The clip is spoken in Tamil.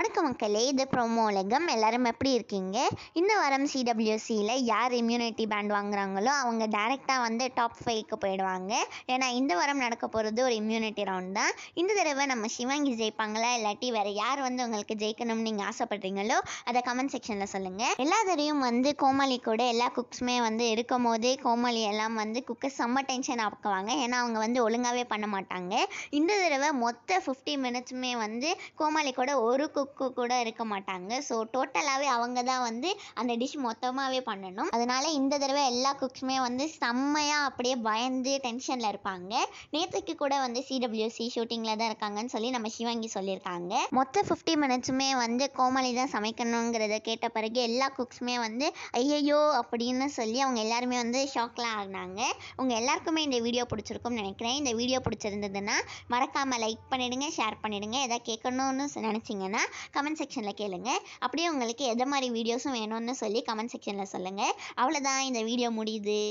வணக்கம் மக்களே இது உலகம் எல்லாரும் எப்படி இருக்கீங்க இந்த வாரம் சிடபிள்யூசியில் யார் இம்யூனிட்டி பேண்ட் வாங்குறாங்களோ அவங்க டேரெக்டாக வந்து டாப் ஃபைவ்க்கு போயிடுவாங்க ஏன்னா இந்த வாரம் நடக்க போகிறது ஒரு இம்யூனிட்டி ரவுண்ட் தான் இந்த தடவை நம்ம சிவாங்கி ஜெயிப்பாங்களா இல்லாட்டி வேறு யார் வந்து உங்களுக்கு ஜெயிக்கணும்னு நீங்கள் ஆசைப்படுறீங்களோ அதை கமெண்ட் செக்ஷனில் சொல்லுங்கள் எல்லா தடையும் வந்து கோமாளி கூட எல்லா குக்ஸுமே வந்து இருக்கும் போதே கோமாளி எல்லாம் வந்து குக்கை செம்ம டென்ஷன் ஆக்குவாங்க ஏன்னா அவங்க வந்து ஒழுங்காகவே பண்ண மாட்டாங்க இந்த தடவை மொத்த ஃபிஃப்டி மினிட்ஸுமே வந்து கோமாளி கூட ஒரு குக் குக்கு கூட இருக்க மாட்டாங்க ஸோ டோட்டலாகவே அவங்க தான் வந்து அந்த டிஷ் மொத்தமாகவே பண்ணணும் அதனால இந்த தடவை எல்லா குக்ஸுமே வந்து செம்மையாக அப்படியே பயந்து டென்ஷனில் இருப்பாங்க நேற்றுக்கு கூட வந்து சிடபிள்யூசி ஷூட்டிங்கில் தான் இருக்காங்கன்னு சொல்லி நம்ம ஷிவாங்கி சொல்லியிருக்காங்க மொத்த ஃபிஃப்டி மினிட்ஸுமே வந்து கோமாளி தான் சமைக்கணுங்கிறத கேட்ட பிறகு எல்லா குக்ஸுமே வந்து ஐயையோ அப்படின்னு சொல்லி அவங்க எல்லாருமே வந்து ஷாக்லாம் ஆகினாங்க உங்கள் எல்லாருக்குமே இந்த வீடியோ பிடிச்சிருக்கும்னு நினைக்கிறேன் இந்த வீடியோ பிடிச்சிருந்ததுன்னா மறக்காமல் லைக் பண்ணிவிடுங்க ஷேர் பண்ணிவிடுங்க எதாவது கேட்கணும்னு நினச்சிங்கன்னா கமெண்ட் செக்ஷனில் கேளுங்க அப்படியே உங்களுக்கு எதை மாதிரி வீடியோஸும் வேணும்னு சொல்லி கமெண்ட் செக்ஷனில் சொல்லுங்கள் அவ்வளோதான் இந்த வீடியோ முடியுது